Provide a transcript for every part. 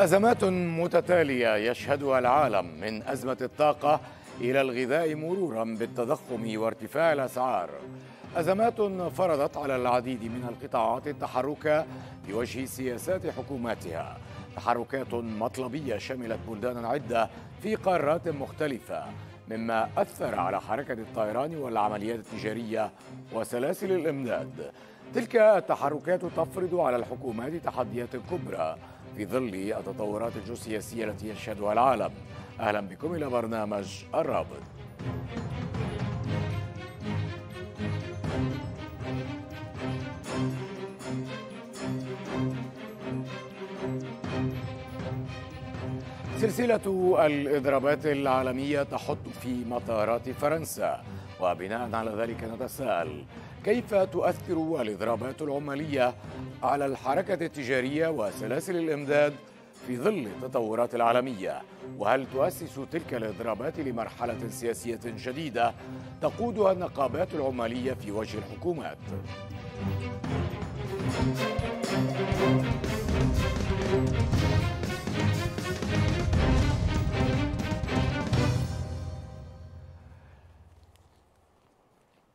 أزمات متتالية يشهدها العالم من أزمة الطاقة إلى الغذاء مرورا بالتضخم وارتفاع الأسعار أزمات فرضت على العديد من القطاعات التحرك بوجه سياسات حكوماتها تحركات مطلبية شملت بلدانا عدة في قارات مختلفة مما أثر على حركة الطيران والعمليات التجارية وسلاسل الإمداد تلك التحركات تفرض على الحكومات تحديات كبرى في ظل التطورات الجيوسياسية التي يشهدها العالم أهلا بكم إلى برنامج الرابط سلسلة الإضرابات العالمية تحط في مطارات فرنسا وبناء على ذلك نتساءل كيف تؤثر الإضرابات العمالية على الحركة التجارية وسلاسل الإمداد في ظل التطورات العالمية وهل تؤسس تلك الإضرابات لمرحلة سياسية جديدة تقودها النقابات العمالية في وجه الحكومات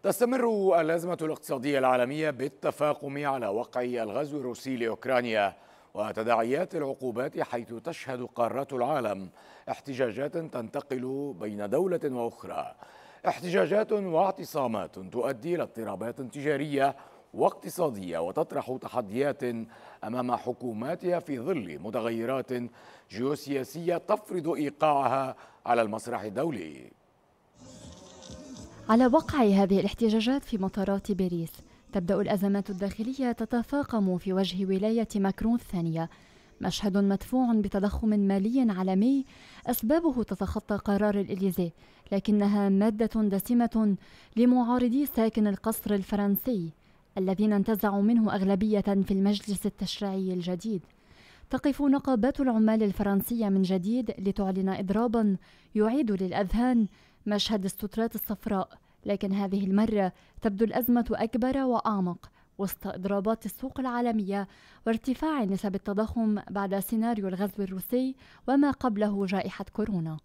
تستمر الأزمة الاقتصادية العالمية بالتفاقم على وقع الغزو الروسي لأوكرانيا وتداعيات العقوبات حيث تشهد قارات العالم احتجاجات تنتقل بين دولة وأخرى احتجاجات واعتصامات تؤدي إلى اضطرابات تجارية واقتصادية وتطرح تحديات أمام حكوماتها في ظل متغيرات جيوسياسية تفرض إيقاعها على المسرح الدولي على وقع هذه الاحتجاجات في مطارات باريس تبدا الازمات الداخليه تتفاقم في وجه ولايه ماكرون الثانيه مشهد مدفوع بتضخم مالي عالمي اسبابه تتخطى قرار الاليزي لكنها ماده دسمه لمعارضي ساكن القصر الفرنسي الذين انتزعوا منه اغلبيه في المجلس التشريعي الجديد تقف نقابات العمال الفرنسيه من جديد لتعلن اضرابا يعيد للاذهان مشهد السترات الصفراء لكن هذه المرة تبدو الأزمة أكبر وأعمق وسط إضرابات السوق العالمية وارتفاع نسب التضخم بعد سيناريو الغزو الروسي وما قبله جائحة كورونا.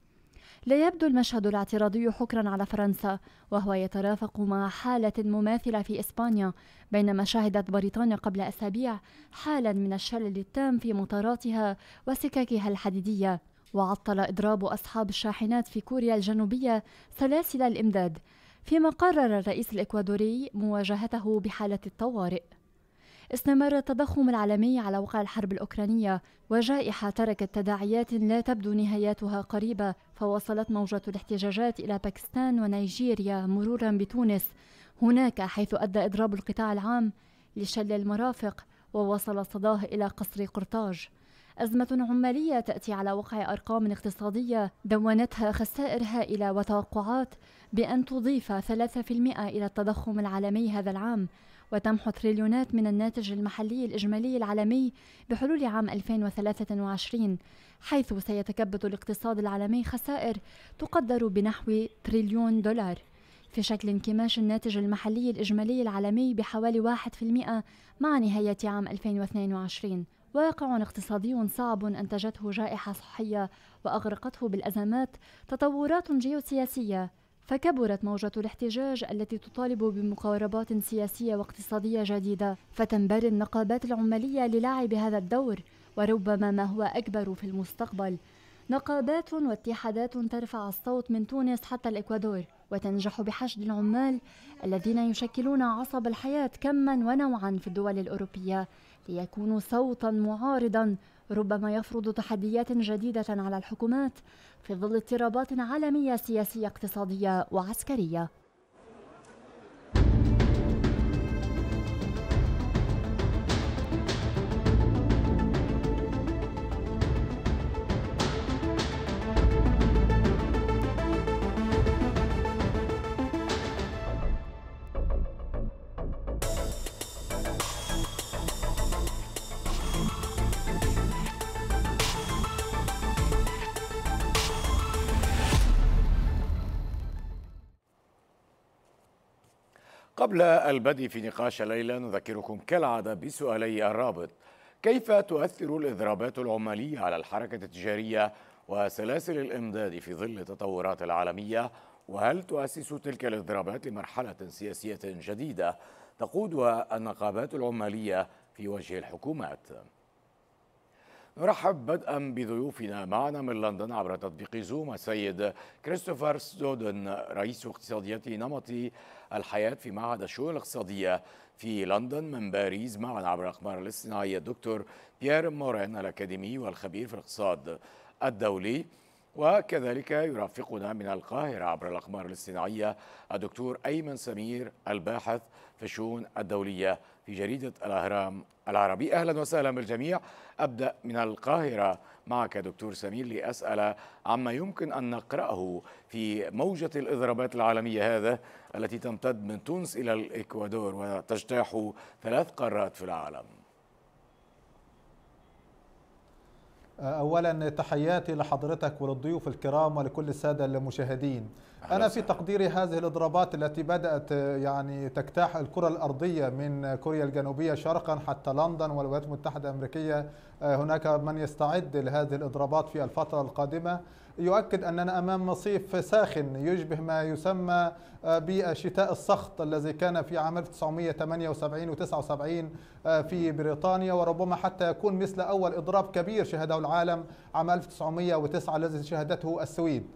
لا يبدو المشهد الاعتراضي حكرا على فرنسا وهو يترافق مع حالة مماثلة في إسبانيا بينما شهدت بريطانيا قبل أسابيع حالا من الشلل التام في مطاراتها وسككها الحديدية وعطل إضراب أصحاب الشاحنات في كوريا الجنوبية سلاسل الإمداد فيما قرر الرئيس الإكوادوري مواجهته بحالة الطوارئ استمر التضخم العالمي على وقع الحرب الأوكرانية وجائحة تركت تداعيات لا تبدو نهايتها قريبة فوصلت موجة الاحتجاجات إلى باكستان ونيجيريا مرورا بتونس هناك حيث أدى إضراب القطاع العام لشل المرافق ووصل صداه إلى قصر قرطاج أزمة عمالية تأتي على وقع أرقام اقتصادية دونتها خسائر هائلة وتوقعات بأن تضيف 3% إلى التضخم العالمي هذا العام وتمحو تريليونات من الناتج المحلي الإجمالي العالمي بحلول عام 2023 حيث سيتكبد الاقتصاد العالمي خسائر تقدر بنحو تريليون دولار في شكل انكماش الناتج المحلي الإجمالي العالمي بحوالي 1% مع نهاية عام 2022 واقع اقتصادي صعب أنتجته جائحة صحية وأغرقته بالأزمات تطورات جيوسياسية فكبرت موجة الاحتجاج التي تطالب بمقاربات سياسية واقتصادية جديدة فتنبر النقابات العمالية للعب هذا الدور وربما ما هو أكبر في المستقبل نقابات واتحادات ترفع الصوت من تونس حتى الإكوادور وتنجح بحشد العمال الذين يشكلون عصب الحياة كما ونوعا في الدول الأوروبية ليكون صوتا معارضا ربما يفرض تحديات جديدة على الحكومات في ظل اضطرابات عالمية سياسية اقتصادية وعسكرية قبل البدء في نقاش ليلى نذكركم كالعادة بسؤالي الرابط كيف تؤثر الإضرابات العمالية على الحركة التجارية وسلاسل الإمداد في ظل التطورات العالمية وهل تؤسس تلك الإضرابات لمرحلة سياسية جديدة تقودها النقابات العمالية في وجه الحكومات؟ نرحب بدءا بضيوفنا معنا من لندن عبر تطبيق زوم السيد كريستوفر سودن رئيس اقتصاديات نمط الحياة في معهد الشؤون الاقتصادية في لندن من باريس معنا عبر الأقمار الاصطناعية الدكتور بيير مورين الأكاديمي والخبير في الاقتصاد الدولي وكذلك يرافقنا من القاهرة عبر الأقمار الاصطناعية الدكتور أيمن سمير الباحث في الشؤون الدولية في جريدة الأهرام العربي أهلا وسهلا بالجميع أبدأ من القاهرة معك دكتور سمير لأسأل عما يمكن أن نقرأه في موجة الإضرابات العالمية هذا التي تمتد من تونس إلى الإكوادور وتجتاح ثلاث قارات في العالم أولا تحياتي لحضرتك وللضيوف الكرام ولكل السادة المشاهدين أنا في تقديري هذه الإضرابات التي بدأت يعني تجتاح الكرة الأرضية من كوريا الجنوبية شرقا حتى لندن والولايات المتحدة الأمريكية آه، هناك من يستعد لهذه الإضرابات في الفترة القادمة يؤكد أننا أمام مصيف ساخن يشبه ما يسمى آه، بالشتاء السخط الذي كان في عام 1978 و79 آه، في بريطانيا وربما حتى يكون مثل أول إضراب كبير شهده العالم عام 1909 الذي شهدته السويد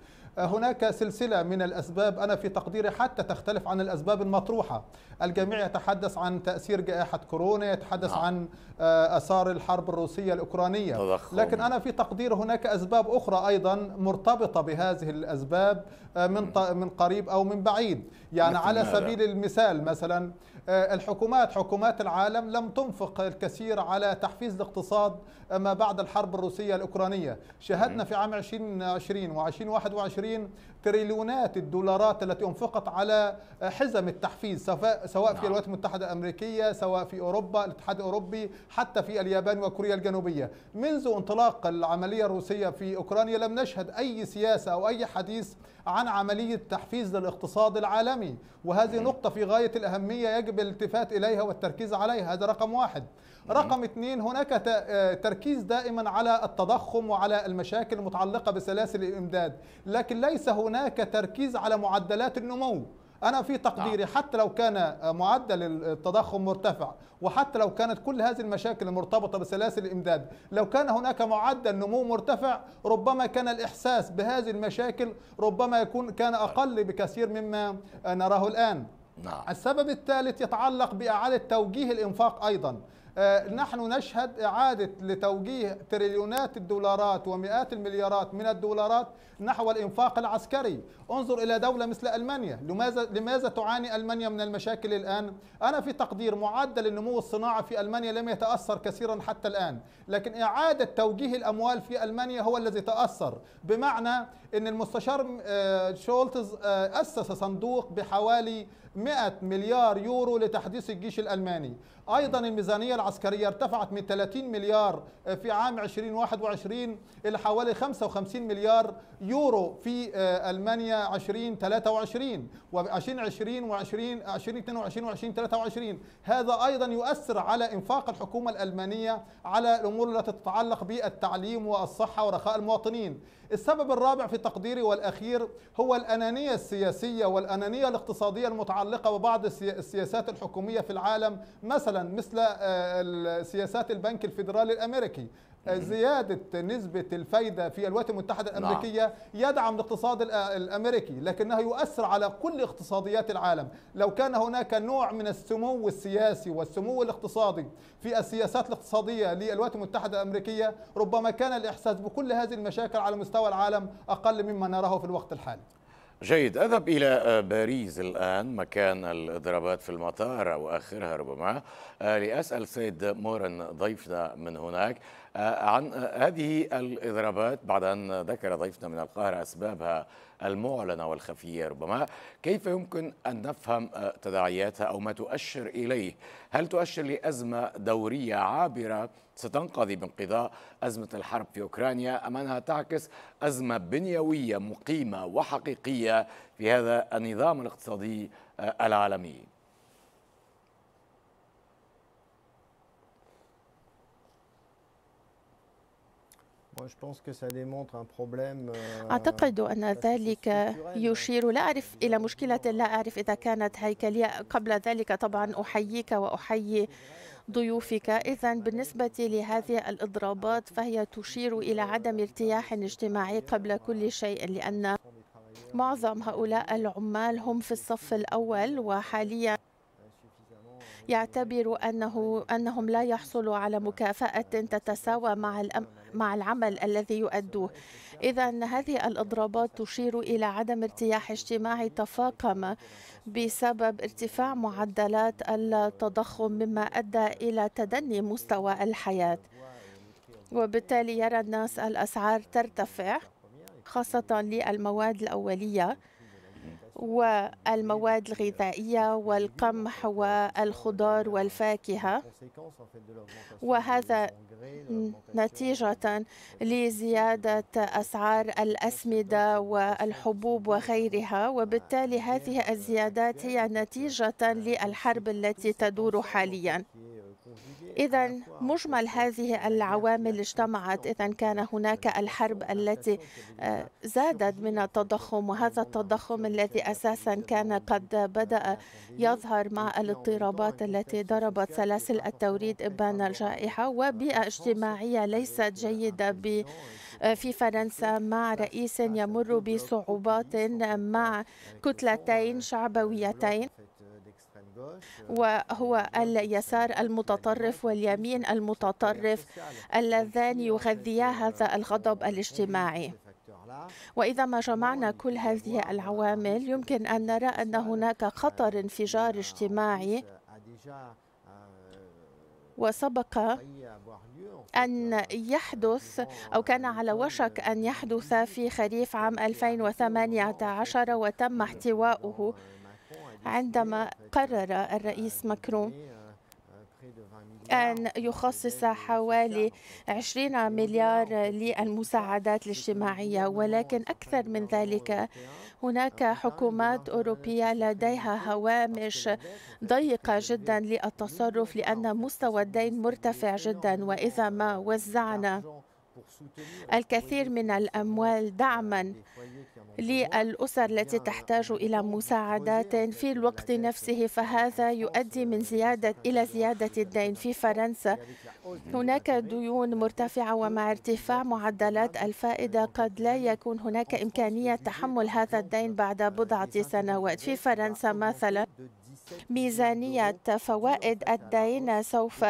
هناك سلسلة من الأسباب أنا في تقديري حتى تختلف عن الأسباب المطروحة الجميع يتحدث عن تأثير جائحة كورونا يتحدث نعم. عن آه، أثار الحرب الروسية الأوكرانية لكن أنا في تقدير هناك أسباب أخرى أيضا مرتبطة بهذه الأسباب آه، من من قريب أو من بعيد يعني على سبيل المثال مثلا آه، الحكومات حكومات العالم لم تنفق الكثير على تحفيز الاقتصاد آه، ما بعد الحرب الروسية الأوكرانية شاهدنا في عام 2020 و 2021 تريليونات الدولارات التي انفقت على حزم التحفيز سواء في نعم. الولايات المتحده الامريكيه سواء في اوروبا الاتحاد الاوروبي حتى في اليابان وكوريا الجنوبيه منذ انطلاق العمليه الروسيه في اوكرانيا لم نشهد اي سياسه او اي حديث عن عمليه تحفيز للاقتصاد العالمي وهذه نعم. نقطه في غايه الاهميه يجب الالتفات اليها والتركيز عليها هذا رقم واحد نعم. رقم اثنين هناك آه، تركيز دائما على التضخم وعلى المشاكل المتعلقه بسلاسل الامداد لكن ليس هناك هناك تركيز على معدلات النمو أنا في تقديري نعم. حتى لو كان معدل التضخم مرتفع وحتى لو كانت كل هذه المشاكل المرتبطة بسلاسل الإمداد لو كان هناك معدل نمو مرتفع ربما كان الإحساس بهذه المشاكل ربما يكون كان أقل بكثير مما نراه الآن نعم. السبب الثالث يتعلق بإعادة توجيه الإنفاق أيضا آه، نحن نشهد إعادة لتوجيه تريليونات الدولارات ومئات المليارات من الدولارات نحو الإنفاق العسكري انظر إلى دولة مثل ألمانيا لماذا, لماذا تعاني ألمانيا من المشاكل الآن؟ أنا في تقدير معدل النمو الصناعي في ألمانيا لم يتأثر كثيرا حتى الآن لكن إعادة توجيه الأموال في ألمانيا هو الذي تأثر بمعنى أن المستشار آه، شولتز آه، أسس صندوق بحوالي 100 مليار يورو لتحديث الجيش الألماني أيضا الميزانية العسكرية ارتفعت من 30 مليار في عام 2021 إلى حوالي 55 مليار يورو في آه، ألمانيا 2023 و2020 و2022 و2023 هذا أيضا يؤثر على إنفاق الحكومة الألمانية على الأمور التي تتعلق بالتعليم والصحة ورخاء المواطنين السبب الرابع في تقديري والأخير هو الأنانية السياسية والأنانية الاقتصادية المتعلقة المتعلقة ببعض السياسات الحكومية في العالم مثلا مثل آه، سياسات البنك الفيدرالي الأمريكي زيادة نسبة الفايدة في الولايات المتحدة نعم. الأمريكية نعم. يدعم الاقتصاد الأمريكي لكنه يؤثر على كل اقتصاديات العالم لو كان هناك نوع من السمو السياسي والسمو الاقتصادي في السياسات الاقتصادية للولايات المتحدة الأمريكية ربما كان الإحساس بكل هذه المشاكل على مستوى العالم أقل مما نراه في الوقت الحالي جيد أذهب إلى آه، باريس الآن مكان الإضرابات في المطار أو آخرها ربما آه، لأسأل سيد مورن ضيفنا من هناك آه، عن هذه الإضرابات بعد أن ذكر ضيفنا من القاهرة أسبابها المعلنة والخفية ربما كيف يمكن أن نفهم تداعياتها أو ما تؤشر إليه هل تؤشر لأزمة دورية عابرة ستنقضي بانقضاء أزمة الحرب في أوكرانيا أم أنها تعكس أزمة بنيوية مقيمة وحقيقية في هذا النظام الاقتصادي العالمي Euh, أعتقد أن ذلك يشير لا أعرف إلى مشكلة لا أعرف إذا كانت هيكلية قبل ذلك طبعا أحييك وأحيي ضيوفك إذا بالنسبة لهذه الإضرابات فهي تشير إلى عدم ارتياح اجتماعي قبل كل شيء لأن معظم هؤلاء العمال هم في الصف الأول وحاليا يعتبر أنه أنهم لا يحصلوا على مكافأة تتساوى مع الأمن مع العمل الذي يؤدوه إذا هذه الإضرابات تشير إلى عدم ارتياح اجتماعي تفاقم بسبب ارتفاع معدلات التضخم مما أدى إلى تدني مستوى الحياة وبالتالي يرى الناس الأسعار ترتفع خاصة للمواد الأولية والمواد الغذائية والقمح والخضار والفاكهة وهذا نتيجة لزيادة أسعار الأسمدة والحبوب وغيرها وبالتالي هذه الزيادات هي نتيجة للحرب التي تدور حاليا إذا مجمل هذه العوامل اجتمعت إذا كان هناك الحرب التي آه، زادت من التضخم وهذا التضخم الذي أساسا كان قد بدأ يظهر مع الاضطرابات التي ضربت سلاسل التوريد إبان الجائحة وبيئة اجتماعية ليست جيدة في فرنسا مع رئيس يمر بصعوبات مع كتلتين شعبويتين وهو اليسار المتطرف واليمين المتطرف اللذان يغذيا هذا الغضب الاجتماعي وإذا ما جمعنا كل هذه العوامل يمكن أن نرى أن هناك خطر انفجار اجتماعي وسبق أن يحدث أو كان على وشك أن يحدث في خريف عام 2018 وتم احتواؤه عندما قرر الرئيس ماكرون أن يخصص حوالي 20 مليار للمساعدات الاجتماعية ولكن أكثر من ذلك هناك حكومات أوروبية لديها هوامش ضيقة جدا للتصرف لأن مستوى الدين مرتفع جدا وإذا ما وزعنا الكثير من الأموال دعما للأسر التي تحتاج إلى مساعدات في الوقت نفسه فهذا يؤدي من زيادة إلى زيادة الدين في فرنسا هناك ديون مرتفعة ومع ارتفاع معدلات الفائدة قد لا يكون هناك إمكانية تحمل هذا الدين بعد بضعة سنوات في فرنسا مثلا ميزانية فوائد الدين سوف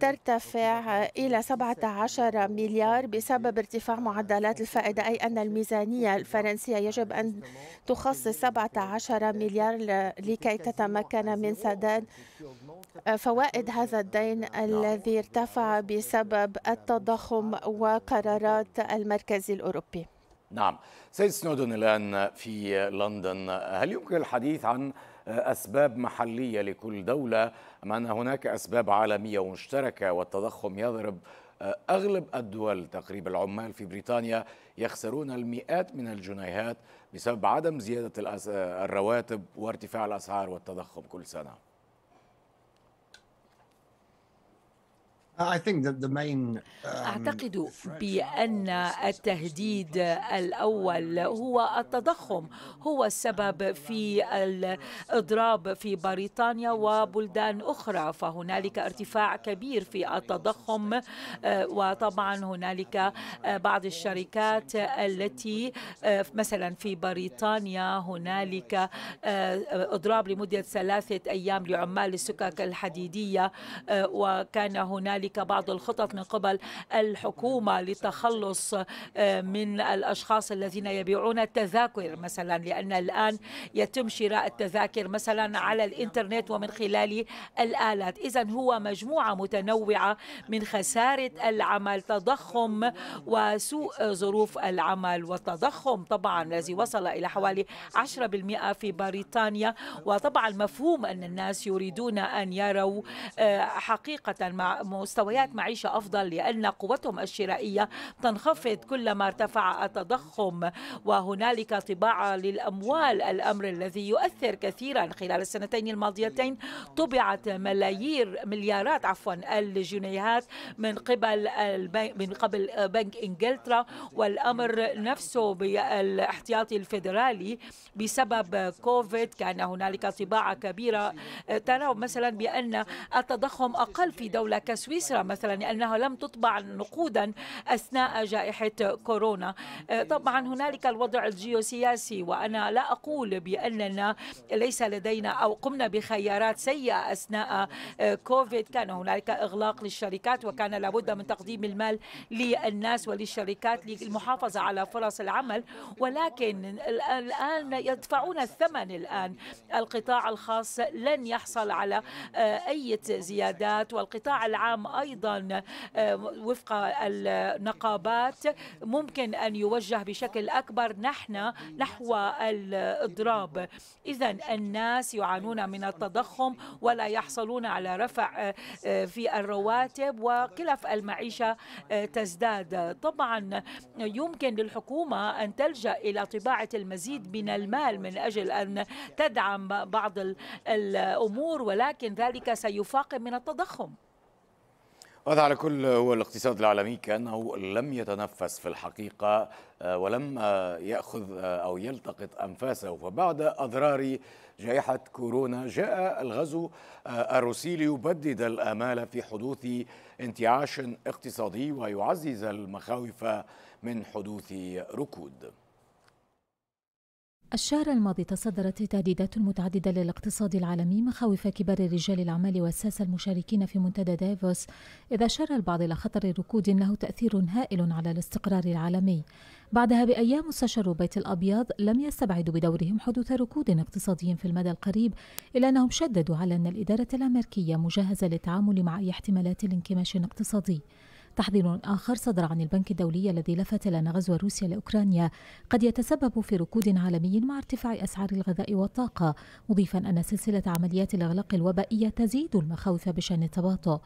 ترتفع إلى 17 مليار بسبب ارتفاع معدلات الفائدة أي أن الميزانية الفرنسية يجب أن تخصص 17 مليار لكي تتمكن من سداد فوائد هذا الدين الذي ارتفع بسبب التضخم وقرارات المركز الأوروبي نعم سيد سنودن الآن في لندن هل يمكن الحديث عن أسباب محلية لكل دولة أم أن هناك أسباب عالمية مشتركة والتضخم يضرب آه، أغلب الدول تقريبا العمال في بريطانيا يخسرون المئات من الجنيهات بسبب عدم زيادة آه، الرواتب وارتفاع الأسعار والتضخم كل سنة Um, أعتقد بأن التهديد الأول هو التضخم هو السبب في الإضراب في بريطانيا وبلدان أخرى فهنالك ارتفاع كبير في التضخم آه، وطبعا هنالك آه، بعض الشركات التي آه، مثلا في بريطانيا هنالك إضراب لمدة ثلاثة أيام لعمال السكك الحديدية وكان هنالك هنالك بعض الخطط من قبل الحكومة للتخلص آه، من الأشخاص الذين يبيعون التذاكر مثلا لأن الآن يتم شراء التذاكر مثلا على الإنترنت ومن خلال الآلات إذا هو مجموعة متنوعة من خسارة العمل تضخم وسوء ظروف العمل والتضخم طبعا الذي وصل إلى حوالي 10% في بريطانيا وطبعا مفهوم أن الناس يريدون أن يروا آه، حقيقة مع مستويات معيشة أفضل لأن قوتهم الشرائية تنخفض كلما ارتفع التضخم وهنالك طباعة للأموال الأمر الذي يؤثر كثيرا خلال السنتين الماضيتين طبعت ملايير مليارات عفوا الجنيهات من قبل من قبل بنك انجلترا والامر نفسه بالاحتياطي الفيدرالي بسبب كوفيد كان هنالك طباعه كبيره ترى مثلا بان التضخم اقل في دوله كسويسرا سويسرا مثلا لأنها لم تطبع نقودا أثناء جائحة كورونا آه، طبعا هنالك الوضع الجيوسياسي وأنا لا أقول بأننا ليس لدينا أو قمنا بخيارات سيئة أثناء آه، كوفيد كان هنالك إغلاق للشركات وكان لابد من تقديم المال للناس وللشركات للمحافظة على فرص العمل ولكن الآن يدفعون الثمن الآن القطاع الخاص لن يحصل على آه، أي زيادات والقطاع العام أيضا آه، وفق النقابات ممكن أن يوجه بشكل أكبر نحن نحو الإضراب إذا الناس يعانون من التضخم ولا يحصلون على رفع آه، آه، في الرواتب وكلف المعيشة تزداد طبعا يمكن للحكومة أن تلجأ إلى طباعة المزيد من المال من أجل أن تدعم بعض الأمور ولكن ذلك سيفاقم من التضخم وهذا على كل هو الاقتصاد العالمي كأنه لم يتنفس في الحقيقة آه، ولم آه، يأخذ آه، أو يلتقط أنفاسه فبعد أضرار جائحة كورونا جاء الغزو الروسي ليبدد الآمال في حدوث انتعاش اقتصادي ويعزز المخاوف من حدوث ركود الشهر الماضي تصدرت تهديدات متعددة للاقتصاد العالمي مخاوف كبار رجال الأعمال والساسة المشاركين في منتدى دافوس إذا شر البعض إلى خطر الركود له تأثير هائل على الاستقرار العالمي بعدها بأيام استشاروا بيت الأبيض لم يستبعدوا بدورهم حدوث ركود اقتصادي في المدى القريب إلا أنهم شددوا على أن الإدارة الأمريكية مجهزة للتعامل مع أي احتمالات الانكماش الاقتصادي تحذير آخر صدر عن البنك الدولي الذي لفت إلى أن غزو روسيا لأوكرانيا قد يتسبب في ركود عالمي مع ارتفاع أسعار الغذاء والطاقة مضيفا أن سلسلة عمليات الإغلاق الوبائية تزيد المخاوف بشأن التباطؤ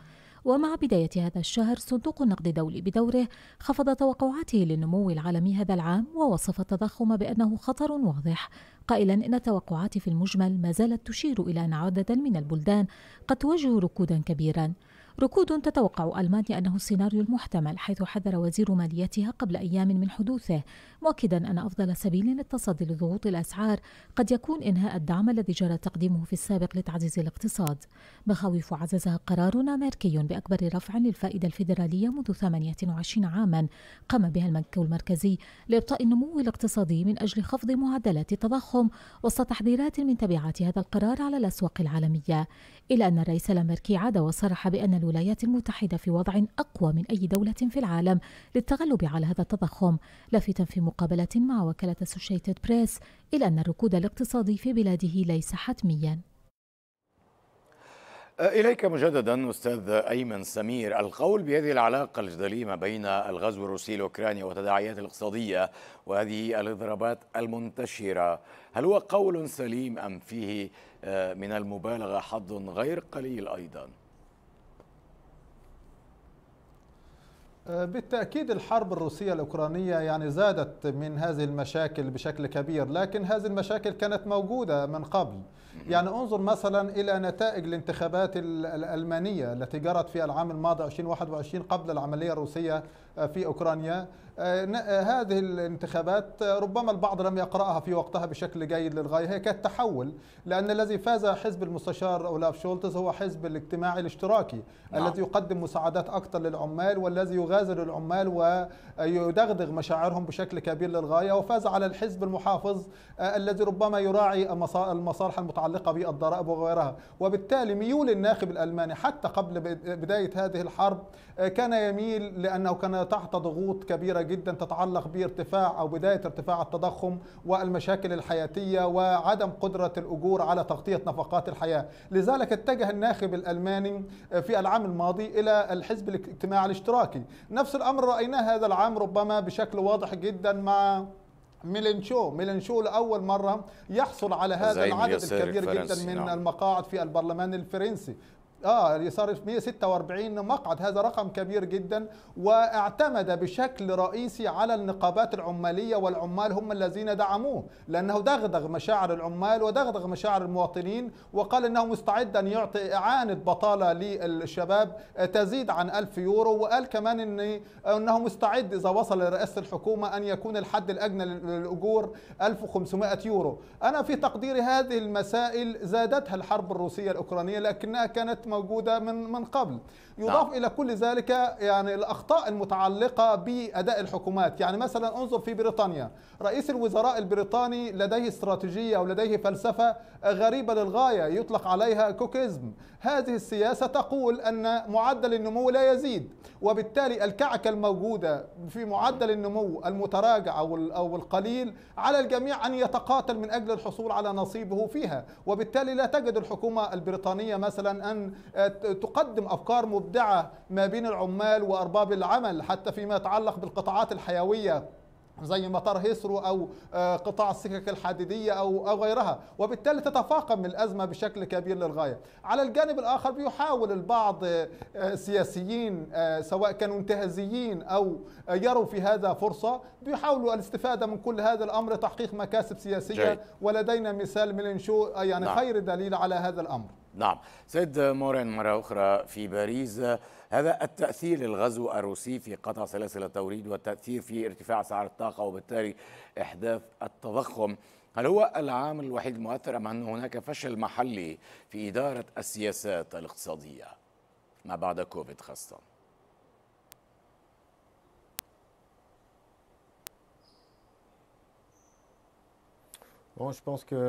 ومع بداية هذا الشهر صندوق النقد الدولي بدوره خفض توقعاته للنمو العالمي هذا العام ووصف التضخم بأنه خطر واضح قائلا إن التوقعات في المجمل ما زالت تشير إلى أن عددا من البلدان قد تواجه ركودا كبيرا ركود تتوقع ألمانيا أنه السيناريو المحتمل حيث حذر وزير ماليتها قبل أيام من حدوثه مؤكدا أن أفضل سبيل للتصدي لضغوط الأسعار قد يكون إنهاء الدعم الذي جرى تقديمه في السابق لتعزيز الاقتصاد مخاوف عززها قرار امريكي بأكبر رفع للفائدة الفيدرالية منذ 28 عاما قام بها البنك المركزي لإبطاء النمو الاقتصادي من أجل خفض معدلات التضخم وسط تحذيرات من تبعات هذا القرار على الأسواق العالمية إلا أن الرئيس الامريكي عاد وصرح بأن الولايات المتحدة في وضع أقوى من أي دولة في العالم للتغلب على هذا التضخم لافتا في مقابلة مع وكالة سوشيتد بريس إلى أن الركود الاقتصادي في بلاده ليس حتميا إليك مجددا أستاذ أيمن سمير القول بهذه العلاقة الجدلية ما بين الغزو الروسي الأوكراني وتداعياته الاقتصادية وهذه الإضرابات المنتشرة هل هو قول سليم أم فيه آه، من المبالغة حظ غير قليل أيضاً؟ آه، بالتأكيد الحرب الروسية الأوكرانية يعني زادت من هذه المشاكل بشكل كبير لكن هذه المشاكل كانت موجودة من قبل يعني انظر مثلا إلى نتائج الانتخابات الألمانية التي جرت في العام الماضي 2021 قبل العملية الروسية آه، في أوكرانيا آه، آه، هذه الانتخابات ربما البعض لم يقرأها في وقتها بشكل جيد للغاية هي كانت تحول لأن الذي فاز حزب المستشار أولاف شولتز هو حزب الاجتماعي الاشتراكي نعم. الذي يقدم مساعدات أكثر للعمال والذي يغازل العمال ويدغدغ مشاعرهم بشكل كبير للغاية وفاز على الحزب المحافظ الذي ربما يراعي المصالح المتعلقه المتعلقة بالضرائب وغيرها وبالتالي ميول الناخب الألماني حتى قبل بداية هذه الحرب آه، كان يميل لأنه كان تحت ضغوط كبيرة جدا تتعلق بارتفاع أو بداية ارتفاع التضخم والمشاكل الحياتية وعدم قدرة الأجور على تغطية نفقات الحياة لذلك اتجه الناخب الألماني آه، في العام الماضي إلى الحزب الاجتماعي الاشتراكي نفس الأمر رأيناه هذا العام ربما بشكل واضح جدا مع ميلينشو ميلينشو لأول مرة يحصل على هذا العدد الكبير جدا من نعم. المقاعد في البرلمان الفرنسي اه صار 146 مقعد هذا رقم كبير جدا واعتمد بشكل رئيسي على النقابات العماليه والعمال هم الذين دعموه لانه دغدغ مشاعر العمال ودغدغ مشاعر المواطنين وقال انه مستعد ان يعطي اعانه بطاله للشباب تزيد عن 1000 يورو وقال كمان ان انه مستعد اذا وصل لرئاسه الحكومه ان يكون الحد الادنى للاجور 1500 يورو انا في تقديري هذه المسائل زادتها الحرب الروسيه الاوكرانيه لكنها كانت موجوده من من قبل نعم. يضاف نعم. الى كل ذلك يعني الاخطاء المتعلقه باداء الحكومات يعني مثلا انظر في بريطانيا رئيس الوزراء البريطاني لديه استراتيجيه ولديه فلسفه غريبه للغايه يطلق عليها كوكيزم هذه السياسه تقول ان معدل النمو لا يزيد وبالتالي الكعكه الموجوده في معدل النمو المتراجع او او القليل على الجميع ان يتقاتل من اجل الحصول على نصيبه فيها وبالتالي لا تجد الحكومه البريطانيه مثلا ان آه، تقدم أفكار مبدعة ما بين العمال وأرباب العمل حتى فيما يتعلق بالقطاعات الحيوية زي مطار هيسرو او آه، قطاع السكك الحديديه او او غيرها وبالتالي تتفاقم الازمه بشكل كبير للغايه على الجانب الاخر بيحاول البعض آه، السياسيين سواء كانوا انتهازيين او يروا في هذا فرصه بيحاولوا الاستفاده من كل هذا الامر تحقيق مكاسب سياسيه جاي. ولدينا مثال ميلينشو يعني نعم. خير دليل على هذا الامر نعم سيد مورين مرة أخرى في باريس هذا التأثير للغزو الروسي في قطع سلاسل التوريد والتأثير في ارتفاع سعر الطاقة وبالتالي إحداث التضخم هل هو العامل الوحيد المؤثر أم أن هناك فشل محلي في إدارة السياسات الاقتصادية ما بعد كوفيد خاصة؟ Bon, je pense que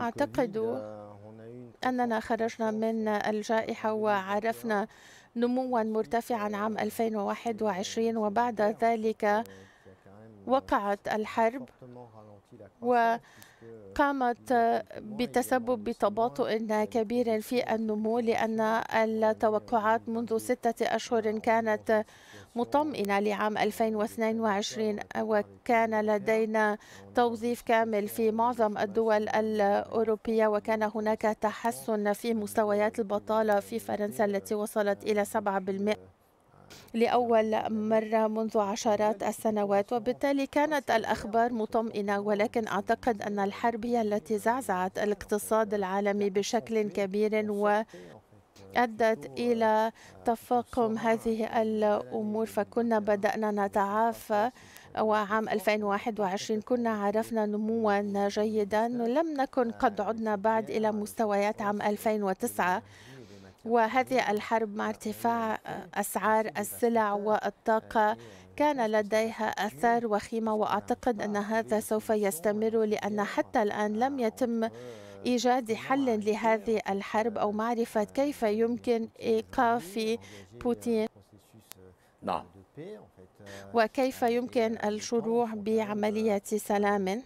أعتقد euh, euh, euh, أننا خرجنا من الجائحة وعرفنا نموا مرتفعا عام 2021 وبعد ذلك وقعت الحرب وقامت بتسبب بتباطؤ كبير في النمو لأن التوقعات منذ ستة أشهر كانت مطمئنة لعام 2022 وكان لدينا توظيف كامل في معظم الدول الأوروبية وكان هناك تحسن في مستويات البطالة في فرنسا التي وصلت إلى 7% لأول مرة منذ عشرات السنوات وبالتالي كانت الأخبار مطمئنة ولكن أعتقد أن الحرب هي التي زعزعت الاقتصاد العالمي بشكل كبير و أدت إلى تفاقم هذه الأمور فكنا بدأنا نتعافى وعام 2021 كنا عرفنا نموا جيدا لم نكن قد عدنا بعد إلى مستويات عام 2009 وهذه الحرب مع ارتفاع أسعار السلع والطاقة كان لديها أثار وخيمة وأعتقد أن هذا سوف يستمر لأن حتى الآن لم يتم إيجاد حل لهذه الحرب أو معرفة كيف يمكن إيقاف بوتين نعم وكيف يمكن الشروع بعملية سلام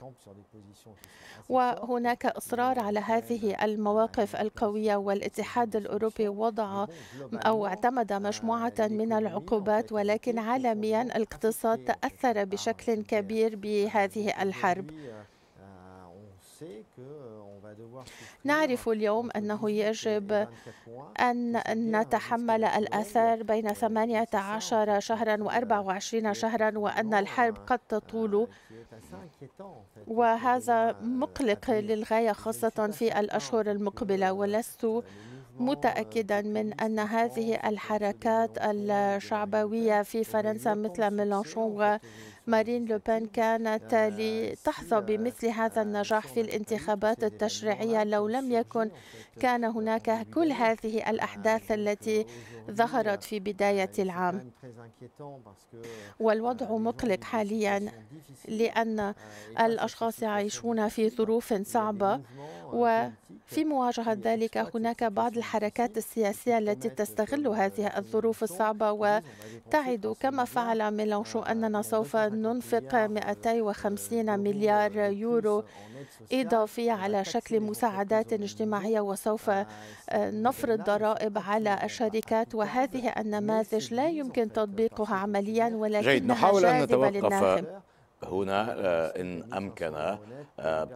وهناك إصرار على هذه المواقف القوية والاتحاد الأوروبي وضع أو اعتمد مجموعة من العقوبات ولكن عالميا الاقتصاد تأثر بشكل كبير بهذه الحرب Euh, نعرف اليوم أنه يجب أن نتحمل الآثار بين 18 euh, شهرا euh, و24 شهرا وأن الحرب قد تطول وهذا مقلق للغاية خاصة في الأشهر المقبلة ولست متأكدا من أن هذه الحركات الشعبوية في فرنسا مثل ميلانشون مارين لوبان كانت لتحظى بمثل هذا النجاح في الانتخابات التشريعية لو لم يكن كان هناك كل هذه الأحداث التي ظهرت في بداية العام والوضع مقلق حاليا لأن الأشخاص يعيشون في ظروف صعبة وفي مواجهة ذلك هناك بعض الحركات السياسية التي تستغل هذه الظروف الصعبة وتعد كما فعل ميلانشو أننا سوف ننفق 250 مليار يورو إضافي على شكل مساعدات اجتماعية وسوف آه، نفرض ضرائب على الشركات وهذه النماذج لا يمكن تطبيقها عمليا ولكنها جاذبة للناخب. هنا آه، إن أمكن آه،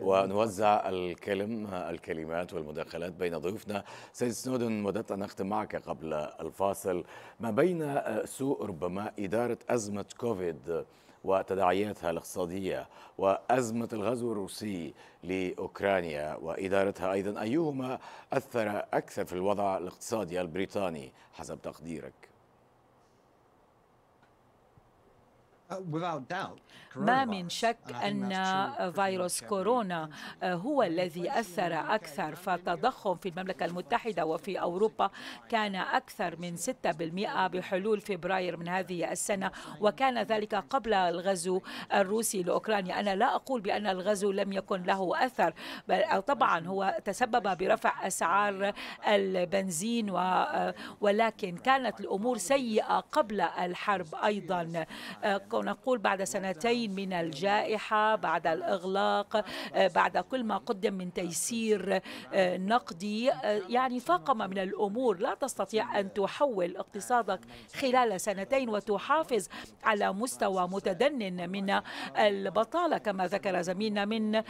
ونوزع الكلم الكلمات والمداخلات بين ضيوفنا سيد سنودن مدت أن أختم معك قبل الفاصل ما بين آه، سوء ربما إدارة أزمة كوفيد وتداعياتها الاقتصادية وأزمة الغزو الروسي لأوكرانيا وإدارتها أيضا أيهما أثر أكثر في الوضع الاقتصادي البريطاني حسب تقديرك؟ Uh, ما من شك أن uh, فيروس كورونا uh, هو الذي أثر أكثر فالتضخم في المملكة المتحدة وفي أوروبا كان أكثر من 6% بحلول فبراير من هذه السنة وكان ذلك قبل الغزو الروسي لأوكرانيا أنا لا أقول بأن الغزو لم يكن له أثر بل طبعا هو تسبب برفع أسعار البنزين آه، ولكن كانت الأمور سيئة قبل الحرب أيضا آه، ونقول بعد سنتين من الجائحة بعد الإغلاق آه، بعد كل ما قدم من تيسير آه، نقدي آه، يعني فاقمة من الأمور لا تستطيع أن تحول اقتصادك خلال سنتين وتحافظ على مستوى متدن من البطالة كما ذكر زميلنا من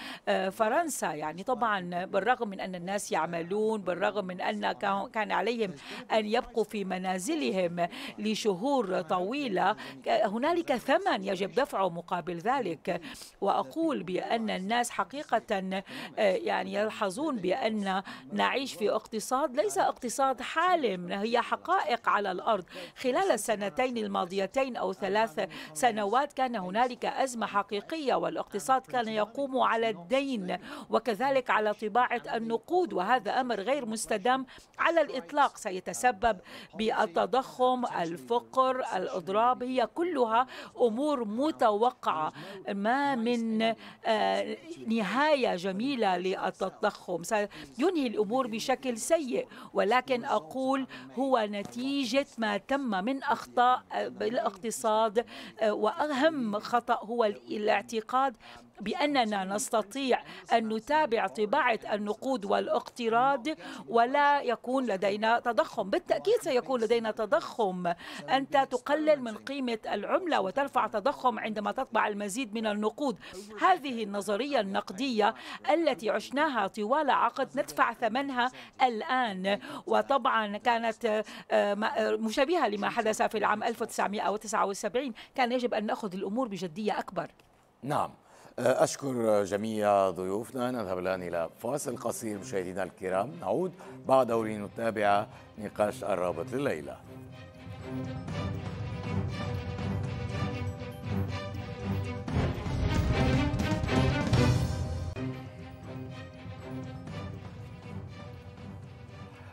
فرنسا يعني طبعا بالرغم من أن الناس يعملون بالرغم من أن كان عليهم أن يبقوا في منازلهم لشهور طويلة هنالك ثمن ثمن يجب دفعه مقابل ذلك وأقول بأن الناس حقيقة آه، يعني يلحظون بأن نعيش في اقتصاد ليس اقتصاد حالم هي حقائق على الأرض خلال السنتين الماضيتين أو ثلاث سنوات كان هنالك أزمة حقيقية والاقتصاد كان يقوم على الدين وكذلك على طباعة النقود وهذا أمر غير مستدام على الإطلاق سيتسبب بالتضخم الفقر الإضراب هي كلها امور متوقعه ما من آه، نهايه جميله للتضخم سينهي الامور بشكل سيء ولكن اقول هو نتيجه ما تم من اخطاء بالاقتصاد آه، واهم خطا هو الاعتقاد بأننا نستطيع أن نتابع طباعة النقود والاقتراض ولا يكون لدينا تضخم بالتأكيد سيكون لدينا تضخم أنت تقلل من قيمة العملة وترفع تضخم عندما تطبع المزيد من النقود هذه النظرية النقدية التي عشناها طوال عقد ندفع ثمنها الآن وطبعا كانت آه، مشابهة لما حدث في العام 1979 كان يجب أن نأخذ الأمور بجدية أكبر نعم آه، أشكر جميع ضيوفنا نذهب الآن إلى فاصل قصير مشاهدينا الكرام نعود بعده لنتابع نقاش الرابط الليلة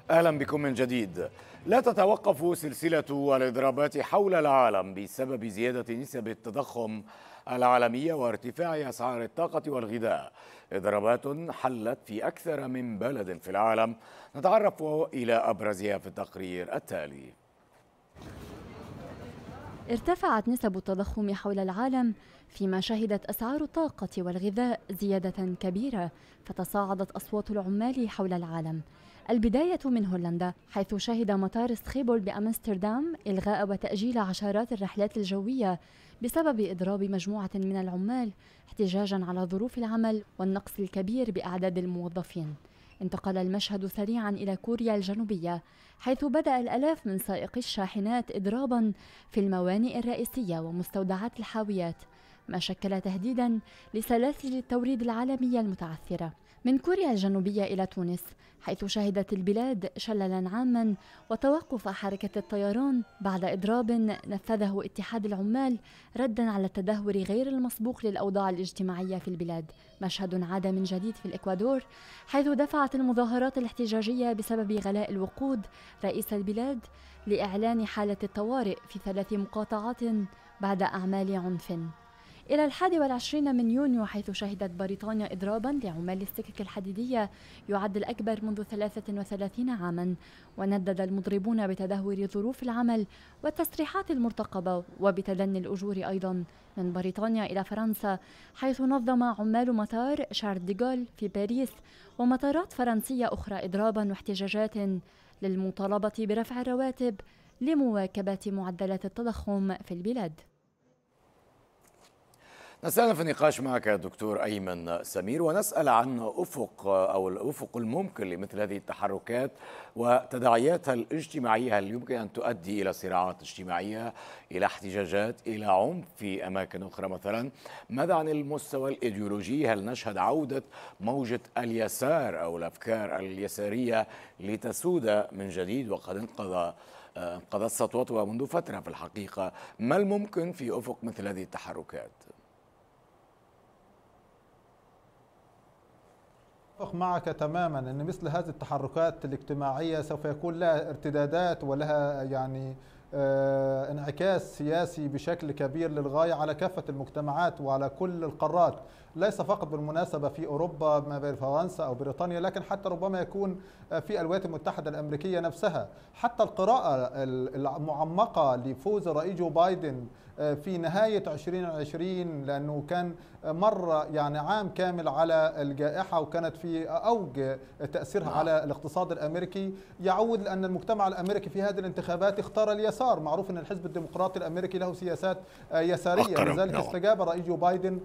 اهلا بكم من جديد لا تتوقف سلسله الاضرابات حول العالم بسبب زياده نسب التضخم العالمية وارتفاع أسعار الطاقة والغذاء إضرابات حلت في أكثر من بلد في العالم نتعرف إلى أبرزها في التقرير التالي ارتفعت نسب التضخم حول العالم فيما شهدت أسعار الطاقة والغذاء زيادة كبيرة فتصاعدت أصوات العمال حول العالم البداية من هولندا حيث شهد مطار ستخيبول بأمستردام إلغاء وتأجيل عشرات الرحلات الجوية بسبب إضراب مجموعة من العمال احتجاجا على ظروف العمل والنقص الكبير بأعداد الموظفين انتقل المشهد سريعا إلى كوريا الجنوبية حيث بدأ الألاف من سائقي الشاحنات إضرابا في الموانئ الرئيسية ومستودعات الحاويات ما شكل تهديدا لسلاسل التوريد العالمية المتعثرة من كوريا الجنوبية إلى تونس حيث شهدت البلاد شللا عاما وتوقف حركة الطيران بعد إضراب نفذه اتحاد العمال ردا على التدهور غير المسبوق للأوضاع الاجتماعية في البلاد مشهد عاد من جديد في الإكوادور حيث دفعت المظاهرات الاحتجاجية بسبب غلاء الوقود رئيس البلاد لإعلان حالة الطوارئ في ثلاث مقاطعات بعد أعمال عنف إلى الحادي والعشرين من يونيو حيث شهدت بريطانيا إضرابا لعمال السكك الحديدية يعد الأكبر منذ 33 عاما وندد المضربون بتدهور ظروف العمل والتسريحات المرتقبة وبتدني الأجور أيضا من بريطانيا إلى فرنسا حيث نظم عمال مطار شارل ديغول في باريس ومطارات فرنسية أخرى إضرابا واحتجاجات للمطالبة برفع الرواتب لمواكبة معدلات التضخم في البلاد نسألنا في النقاش معك دكتور أيمن سمير ونسأل عن أفق أو الأفق الممكن لمثل هذه التحركات وتداعياتها الاجتماعية هل يمكن أن تؤدي إلى صراعات اجتماعية إلى احتجاجات إلى عنف في أماكن أخرى مثلا ماذا عن المستوى الإيديولوجي هل نشهد عودة موجة اليسار أو الأفكار اليسارية لتسود من جديد وقد انقضى انقضت سطوتها منذ فترة في الحقيقة ما الممكن في أفق مثل هذه التحركات؟ أتفق معك تماما أن مثل هذه التحركات الاجتماعية سوف يكون لها ارتدادات ولها يعني آه، انعكاس سياسي بشكل كبير للغاية على كافة المجتمعات وعلى كل القارات ليس فقط بالمناسبة في أوروبا ما بين فرنسا أو بريطانيا لكن حتى ربما يكون آه، في الولايات المتحدة الأمريكية نفسها حتى القراءة المعمقة لفوز رئيس جو بايدن في نهاية 2020 لأنه كان مر يعني عام كامل على الجائحة وكانت في أوج تأثيرها نعم. على الاقتصاد الأمريكي يعود لأن المجتمع الأمريكي في هذه الانتخابات اختار اليسار معروف أن الحزب الديمقراطي الأمريكي له سياسات يسارية لذلك نعم. استجاب رئيس جو بايدن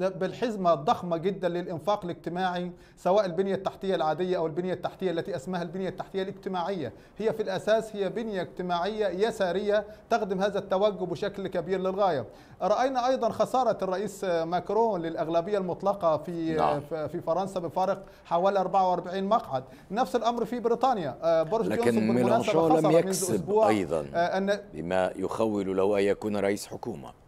بالحزمة الضخمة جدا للإنفاق الاجتماعي سواء البنية التحتية العادية أو البنية التحتية التي اسمها البنية التحتية الاجتماعية هي في الأساس هي بنية اجتماعية يسارية تخدم هذا التوجه تواجبه بشكل كبير للغايه. راينا ايضا خساره الرئيس ماكرون للاغلبيه المطلقه في نعم. في فرنسا بفارق حوالي 44 مقعد، نفس الامر في بريطانيا، آه، بورج جونسون بالمناسبه لم يكسب ايضا آه، بما يخول له ان يكون رئيس حكومه.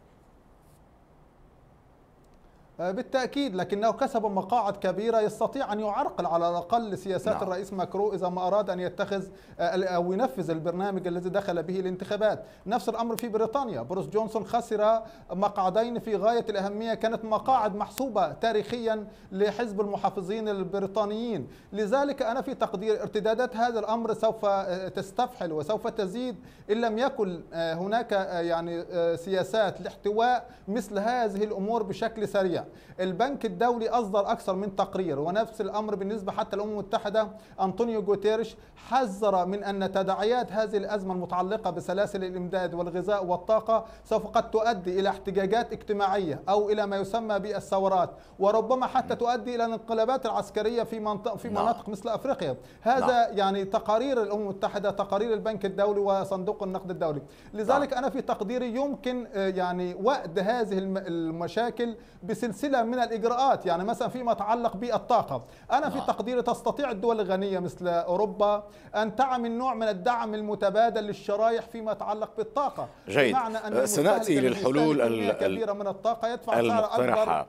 آه، بالتأكيد لكنه كسب مقاعد كبيرة يستطيع أن يعرقل على الأقل سياسات نعم. الرئيس ماكرو إذا ما أراد أن يتخذ آه، أو ينفذ البرنامج الذي دخل به الانتخابات نفس الأمر في بريطانيا بروس جونسون خسر مقعدين في غاية الأهمية كانت مقاعد محسوبة تاريخيا لحزب المحافظين البريطانيين لذلك أنا في تقدير ارتدادات هذا الأمر سوف آه، تستفحل وسوف تزيد إن لم يكن هناك يعني سياسات لاحتواء مثل هذه الأمور بشكل سريع البنك الدولي أصدر أكثر من تقرير ونفس الأمر بالنسبة حتى الأمم المتحدة أنطونيو جوتيرش حذر من أن تداعيات هذه الأزمة المتعلقة بسلاسل الإمداد والغذاء والطاقة سوف قد تؤدي إلى احتجاجات اجتماعية أو إلى ما يسمى بالثورات وربما حتى تؤدي إلى الانقلابات العسكرية في منطق في نعم. مناطق مثل أفريقيا هذا نعم. يعني تقارير الأمم المتحدة تقارير البنك الدولي وصندوق النقد الدولي لذلك نعم. أنا في تقديري يمكن آه، يعني وأد هذه المشاكل بسلسلة سلسله من الاجراءات يعني مثلا فيما يتعلق بالطاقه انا في نعم. تقديري تستطيع الدول الغنيه مثل اوروبا ان تعمل نوع من الدعم المتبادل للشرايح فيما يتعلق بالطاقه جيد بمعنى ان سناتي للحلول كبيره من الطاقه يدفع سعر اكبر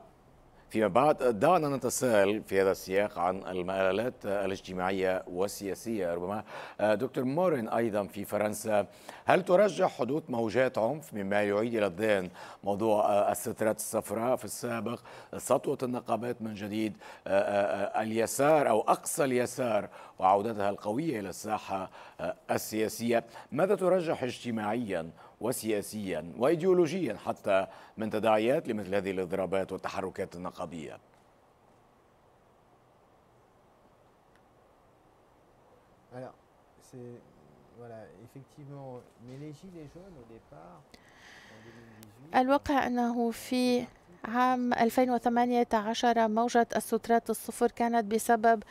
فيما بعد دعنا نتساءل في هذا السياق عن المآلات الاجتماعية والسياسية ربما دكتور مورين أيضا في فرنسا هل ترجح حدوث موجات عنف مما يعيد إلى الذهن موضوع آه، السترات الصفراء في السابق سطوة النقابات من جديد آه، آه، اليسار أو أقصى اليسار وعودتها القوية إلى الساحة السياسية ماذا ترجح اجتماعيا وسياسيا وايديولوجيا حتى من تداعيات لمثل هذه الاضرابات والتحركات النقابيه الواقع انه في عام 2018 موجة السترات الصفر كانت بسبب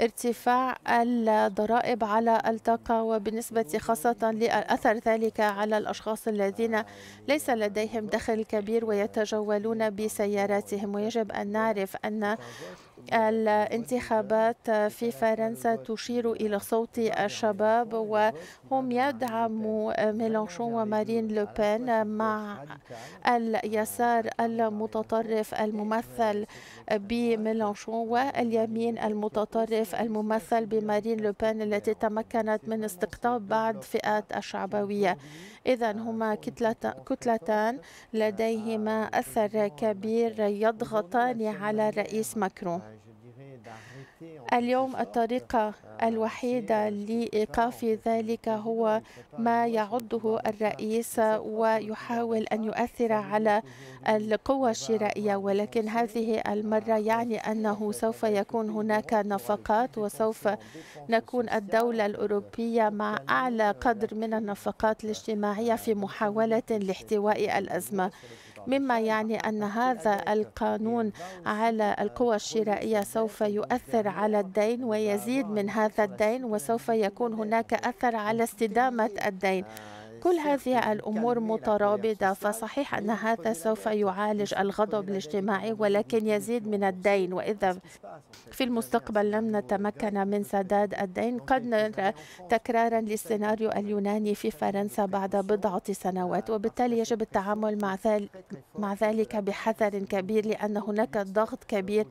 ارتفاع الضرائب على الطاقة وبالنسبة خاصة لأثر ذلك على الأشخاص الذين ليس لديهم دخل كبير ويتجولون بسياراتهم ويجب أن نعرف أن الانتخابات في فرنسا تشير إلى صوت الشباب وهم يدعموا ميلانشون ومارين لوبين مع اليسار المتطرف الممثل بميلانشون واليمين المتطرف الممثل بمارين لوبان التي تمكنت من استقطاب بعض فئات الشعبوية إذا هما كتلتان لديهما أثر كبير يضغطان على الرئيس ماكرون اليوم الطريقة الوحيدة لإيقاف ذلك هو ما يعده الرئيس ويحاول أن يؤثر على القوة الشرائية ولكن هذه المرة يعني أنه سوف يكون هناك نفقات وسوف نكون الدولة الأوروبية مع أعلى قدر من النفقات الاجتماعية في محاولة لاحتواء الأزمة مما يعني أن هذا القانون على القوى الشرائية سوف يؤثر على الدين ويزيد من هذا الدين وسوف يكون هناك أثر على استدامة الدين كل هذه الأمور مترابطة فصحيح أن هذا سوف يعالج الغضب الاجتماعي ولكن يزيد من الدين وإذا في المستقبل لم نتمكن من سداد الدين قد نرى تكرارا للسيناريو اليوناني في فرنسا بعد بضعة سنوات وبالتالي يجب التعامل مع ذلك بحذر كبير لأن هناك ضغط كبير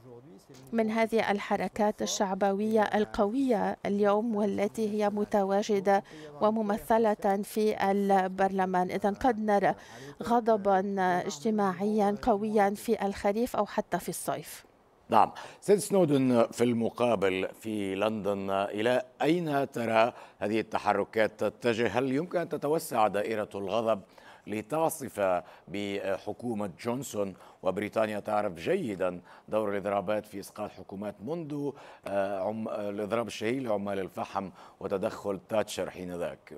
من هذه الحركات الشعبوية القوية اليوم والتي هي متواجدة وممثلة في البرلمان إذا قد نرى غضبا اجتماعيا قويا في الخريف أو حتى في الصيف نعم سيد سنودن في المقابل في لندن إلى أين ترى هذه التحركات تتجه هل يمكن أن تتوسع دائرة الغضب لتصف بحكومة جونسون وبريطانيا تعرف جيدا دور الإضرابات في إسقاط حكومات منذ آه، عم... الإضراب الشهير لعمال الفحم وتدخل تاتشر حينذاك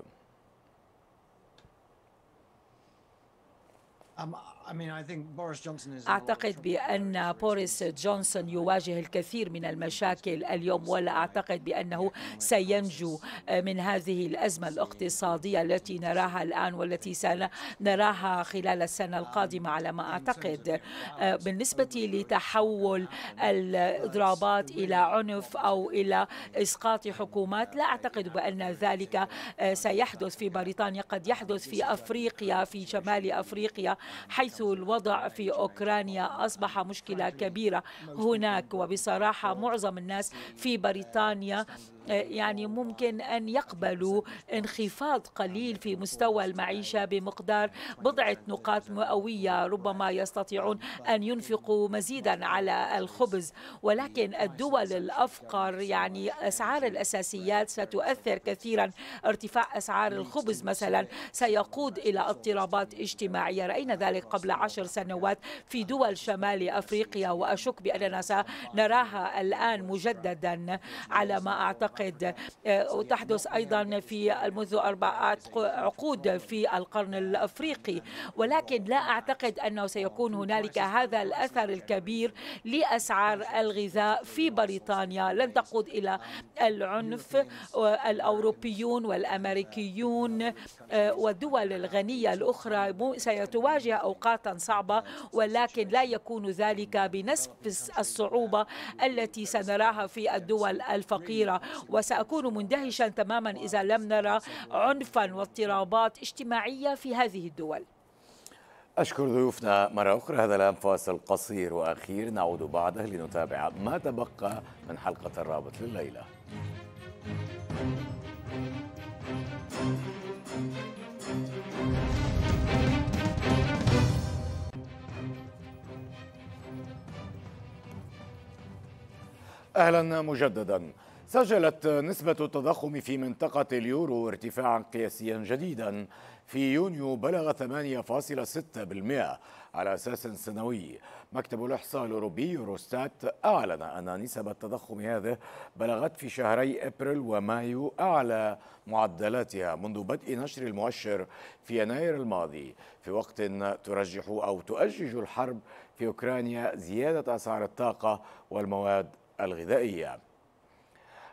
أعتقد بأن بوريس جونسون يواجه الكثير من المشاكل اليوم ولا أعتقد بأنه سينجو من هذه الأزمة الاقتصادية التي نراها الآن والتي سنراها خلال السنة القادمة على ما أعتقد آه، بالنسبة لتحول الإضرابات إلى عنف أو إلى إسقاط حكومات لا أعتقد بأن ذلك آه، سيحدث في بريطانيا قد يحدث في أفريقيا في شمال أفريقيا حيث حيث الوضع في أوكرانيا أصبح مشكلة كبيرة هناك وبصراحة معظم الناس في بريطانيا آه، يعني ممكن أن يقبلوا انخفاض قليل في مستوى المعيشة بمقدار بضعة نقاط مئوية ربما يستطيعون أن ينفقوا مزيدا على الخبز ولكن الدول الأفقر يعني أسعار الأساسيات ستؤثر كثيرا ارتفاع أسعار الخبز مثلا سيقود إلى اضطرابات اجتماعية رأينا ذلك قبل عشر سنوات في دول شمال أفريقيا وأشك بأننا سنراها الآن مجددا على ما أعتقد أعتقد آه، وتحدث أيضا في منذ أربع عقود في القرن الأفريقي ولكن لا أعتقد أنه سيكون هنالك هذا الأثر الكبير لأسعار الغذاء في بريطانيا لن تقود إلى العنف الأوروبيون والأمريكيون آه، والدول الغنية الأخرى سيتواجه أوقاتا صعبة ولكن لا يكون ذلك بنفس الصعوبة التي سنراها في الدول الفقيرة وسأكون مندهشا تماما إذا لم نرى عنفا واضطرابات اجتماعية في هذه الدول أشكر ضيوفنا مرة أخرى هذا الآن فاصل قصير وأخير نعود بعده لنتابع ما تبقى من حلقة الرابط لليلة أهلا مجددا سجلت نسبة التضخم في منطقة اليورو ارتفاعا قياسيا جديدا في يونيو بلغ 8.6% على أساس سنوي مكتب الإحصاء الأوروبي يوروستات أعلن أن نسب التضخم هذه بلغت في شهري أبريل ومايو أعلى معدلاتها منذ بدء نشر المؤشر في يناير الماضي في وقت ترجح أو تؤجج الحرب في أوكرانيا زيادة أسعار الطاقة والمواد الغذائية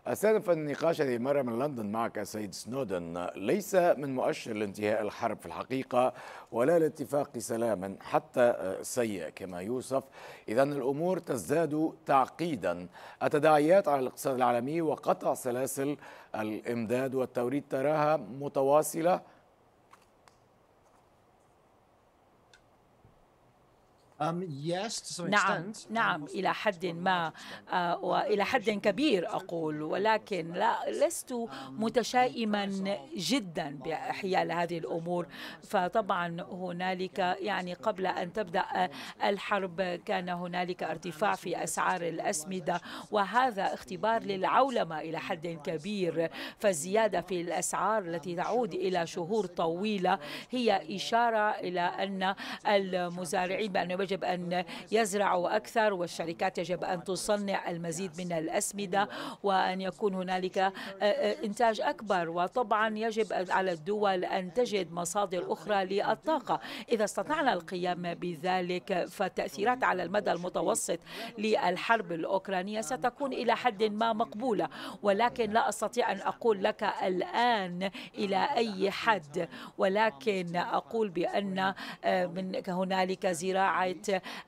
استهدف النقاش هذه المرة من لندن معك السيد سنودن ليس من مؤشر لانتهاء الحرب في الحقيقة ولا لاتفاق سلام حتى سيء كما يوصف إذا الأمور تزداد تعقيدا التداعيات على الاقتصاد العالمي وقطع سلاسل الإمداد والتوريد تراها متواصلة Um, نعم نعم um, إلى حد ما آه، وإلى حد كبير أقول ولكن لا لست متشائما جدا بحيال هذه الأمور فطبعا هنالك يعني قبل أن تبدأ الحرب كان هنالك ارتفاع في أسعار الأسمدة وهذا اختبار للعولمة إلى حد كبير فالزيادة في الأسعار التي تعود إلى شهور طويلة هي إشارة إلى أن المزارعين بأن يجب أن يزرعوا أكثر والشركات يجب أن تصنع المزيد من الأسمدة وأن يكون هنالك آه، آه، إنتاج أكبر وطبعا يجب على الدول أن تجد مصادر أخرى للطاقة إذا استطعنا القيام بذلك فالتأثيرات على المدى المتوسط للحرب الأوكرانية ستكون إلى حد ما مقبولة ولكن لا أستطيع أن أقول لك الآن إلى أي حد ولكن أقول بأن آه، من هنالك زراعة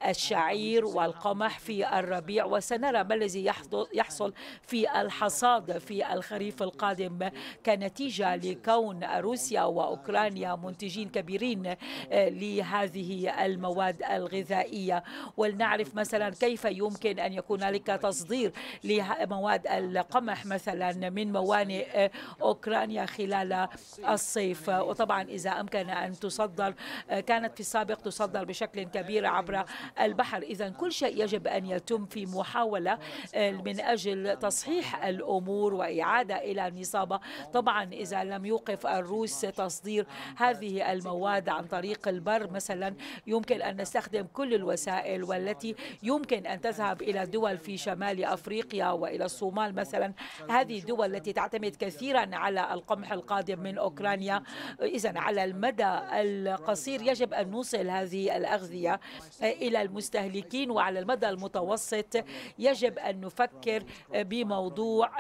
الشعير والقمح في الربيع وسنرى ما الذي يحصل في الحصاد في الخريف القادم كنتيجة لكون روسيا وأوكرانيا منتجين كبيرين آه، لهذه المواد الغذائية ولنعرف مثلا كيف يمكن أن يكون هنالك تصدير لمواد القمح مثلا من موانئ آه، أوكرانيا خلال الصيف وطبعا إذا أمكن أن تصدر آه، كانت في السابق تصدر بشكل كبير عبر البحر إذا كل شيء يجب أن يتم في محاولة آه، من أجل تصحيح الأمور وإعادة إلى النصابة طبعا إذا لم يوقف الروس تصدير هذه المواد عن طريق البر مثلا يمكن أن نستخدم كل الوسائل والتي يمكن أن تذهب إلى دول في شمال أفريقيا وإلى الصومال مثلا هذه الدول التي تعتمد كثيرا على القمح القادم من أوكرانيا إذا على المدى القصير يجب أن نوصل هذه الأغذية إلى المستهلكين وعلى المدى المتوسط يجب أن نفكر بموضوع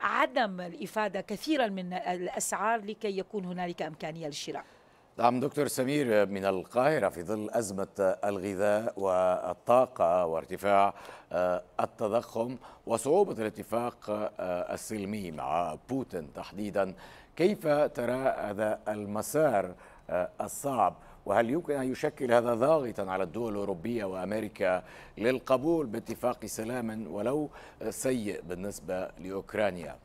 عدم الإفادة كثيرا من الأسعار لكي يكون هنالك إمكانية للشراء نعم دكتور سمير من القاهرة في ظل أزمة الغذاء والطاقة وارتفاع التضخم وصعوبة الاتفاق السلمي مع بوتين تحديدا كيف ترى هذا المسار الصعب وهل يمكن أن يشكل هذا ضاغطا على الدول الأوروبية وأمريكا للقبول باتفاق سلام ولو سيء بالنسبة لأوكرانيا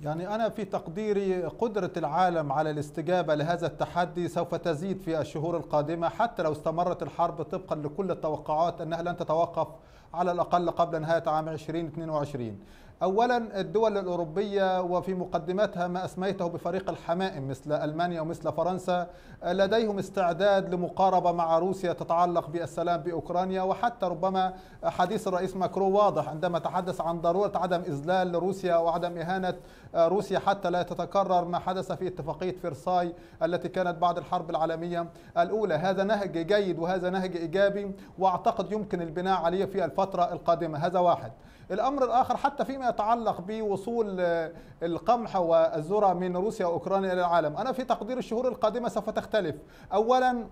يعني أنا في تقديري قدرة العالم على الاستجابة لهذا التحدي سوف تزيد في الشهور القادمة حتى لو استمرت الحرب طبقا لكل التوقعات أنها لن تتوقف على الأقل قبل نهاية عام 2022 أولا الدول الأوروبية وفي مقدمتها ما أسميته بفريق الحمائم مثل ألمانيا ومثل فرنسا لديهم استعداد لمقاربة مع روسيا تتعلق بالسلام بأوكرانيا وحتى ربما حديث الرئيس ماكرون واضح عندما تحدث عن ضرورة عدم إذلال روسيا وعدم إهانة روسيا حتى لا تتكرر ما حدث في اتفاقية فرساي التي كانت بعد الحرب العالمية الأولى هذا نهج جيد وهذا نهج إيجابي وأعتقد يمكن البناء عليه في الفترة القادمة هذا واحد الامر الاخر حتى فيما يتعلق بوصول آه، القمح والذره من روسيا واوكرانيا الى العالم انا في تقدير الشهور القادمه سوف تختلف اولا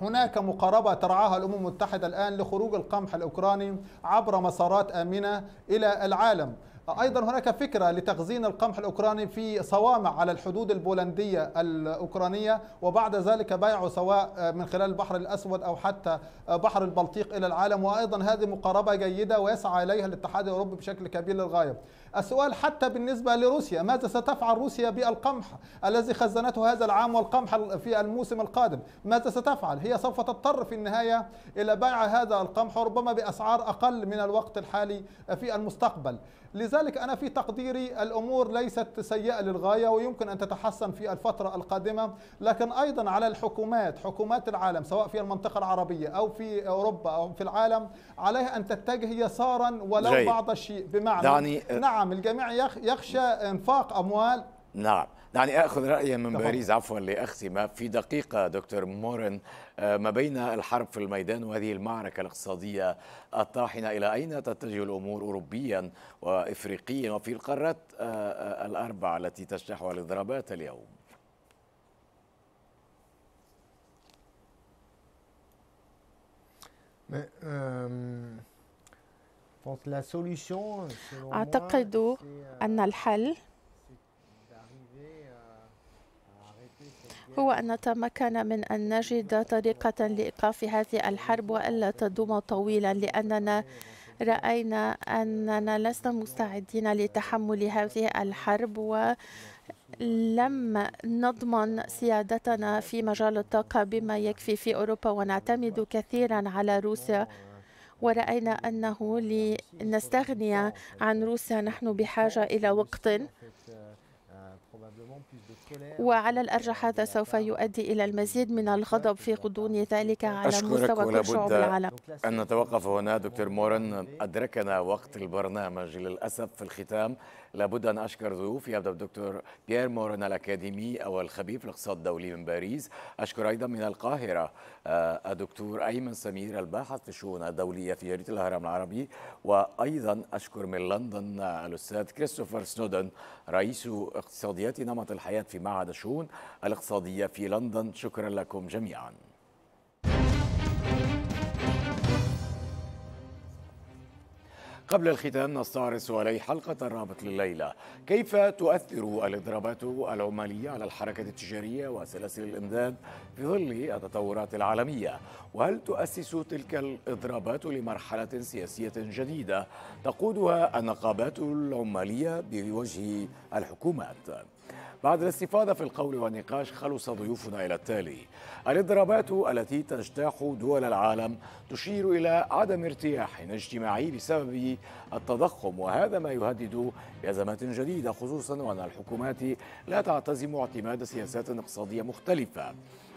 هناك مقاربة ترعاها الأمم المتحدة الآن لخروج القمح الأوكراني عبر مسارات آمنة إلى العالم أيضا هناك فكرة لتخزين القمح الأوكراني في صوامع على الحدود البولندية الأوكرانية وبعد ذلك بيعه سواء من خلال البحر الأسود أو حتى بحر البلطيق إلى العالم وأيضا هذه مقاربة جيدة ويسعى إليها الاتحاد الأوروبي بشكل كبير للغاية السؤال حتى بالنسبة لروسيا ماذا ستفعل روسيا بالقمح الذي خزنته هذا العام والقمح في الموسم القادم ماذا ستفعل هي سوف تضطر في النهاية إلى بيع هذا القمح ربما بأسعار أقل من الوقت الحالي في المستقبل لذلك أنا في تقديري الأمور ليست سيئة للغاية ويمكن أن تتحسن في الفترة القادمة لكن أيضا على الحكومات حكومات العالم سواء في المنطقة العربية أو في أوروبا أو في العالم عليها أن تتجه يسارا ولو جاي. بعض الشيء بمعنى دعني... آه، نعم الجميع يخشى إنفاق أموال نعم دعني نعم، أخذ رأيا من باريس عفوا لأختم في دقيقة دكتور مورن آه، ما بين الحرب في الميدان وهذه المعركة الاقتصادية الطاحنة إلى أين تتجه الأمور أوروبيا وإفريقيا وفي القارات آه، آه، الأربع التي تشتحها الإضرابات اليوم euh, أعتقد euh, أن الحل هو أن نتمكن من أن نجد طريقة لإيقاف هذه الحرب وألا تدوم طويلا لأننا رأينا أننا لسنا مستعدين لتحمل هذه الحرب و لم نضمن سيادتنا في مجال الطاقة بما يكفي في أوروبا ونعتمد كثيرا على روسيا ورأينا أنه لنستغني عن روسيا نحن بحاجة إلى وقت وعلى الأرجح هذا سوف يؤدي إلى المزيد من الغضب في غضون ذلك على مستوى كل شعوب العالم أن نتوقف هنا دكتور مورن أدركنا وقت البرنامج للأسف في الختام لابد أن أشكر ضيوفي أبدأ الدكتور بيير مورن الأكاديمي أو الخبير في الاقتصاد الدولي من باريس أشكر أيضا من القاهرة آه، الدكتور أيمن سمير الباحث في الشؤون الدولية في جريدة الهرم العربي وأيضا أشكر من لندن الأستاذ كريستوفر سنودن رئيس اقتصاديات نمط الحياة في معهد الشؤون الاقتصادية في لندن شكرا لكم جميعا قبل الختام نستعرض سؤالي حلقة الرابط لليلة كيف تؤثر الإضرابات العمالية على الحركة التجارية وسلاسل الإمداد في ظل التطورات العالمية وهل تؤسس تلك الإضرابات لمرحلة سياسية جديدة تقودها النقابات العمالية بوجه الحكومات بعد الاستفادة في القول والنقاش خلص ضيوفنا إلى التالي الاضرابات التي تجتاح دول العالم تشير إلى عدم ارتياح اجتماعي بسبب التضخم وهذا ما يهدد بأزمات جديدة خصوصا وأن الحكومات لا تعتزم اعتماد سياسات اقتصادية مختلفة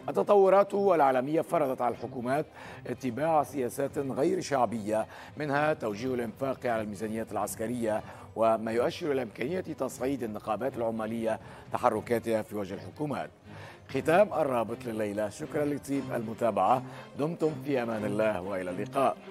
التطورات العالمية فرضت على الحكومات اتباع سياسات غير شعبية منها توجيه الإنفاق على الميزانيات العسكرية وما يؤشر إلى إمكانية تصعيد النقابات العمالية تحركاتها في وجه الحكومات ختام الرابط لليلة شكرا لطيب المتابعة دمتم في أمان الله وإلى اللقاء